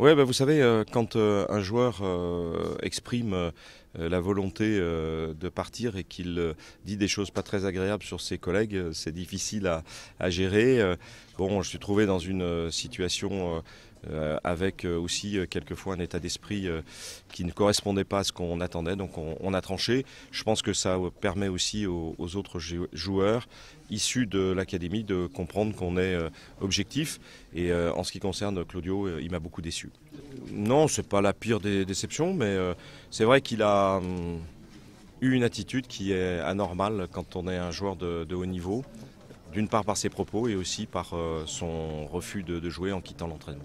Oui, bah, vous savez, euh, quand euh, un joueur euh, exprime la volonté de partir et qu'il dit des choses pas très agréables sur ses collègues, c'est difficile à, gérer. bon, je suis trouvé dans une situation euh, avec euh, aussi euh, quelquefois un état d'esprit qui ne correspondait pas à ce qu'on attendait. Donc on, a tranché. Je pense que ça permet aussi aux, autres joueurs issus de l'académie de comprendre qu'on est objectif. Et en ce qui concerne Claudio, il m'a beaucoup déçu. Non, c'est pas la pire des déceptions, mais c'est vrai qu'il a hum, eu une attitude qui est anormale quand on est un joueur de haut niveau d'une part par ses propos et aussi par son refus de, jouer en quittant l'entraînement.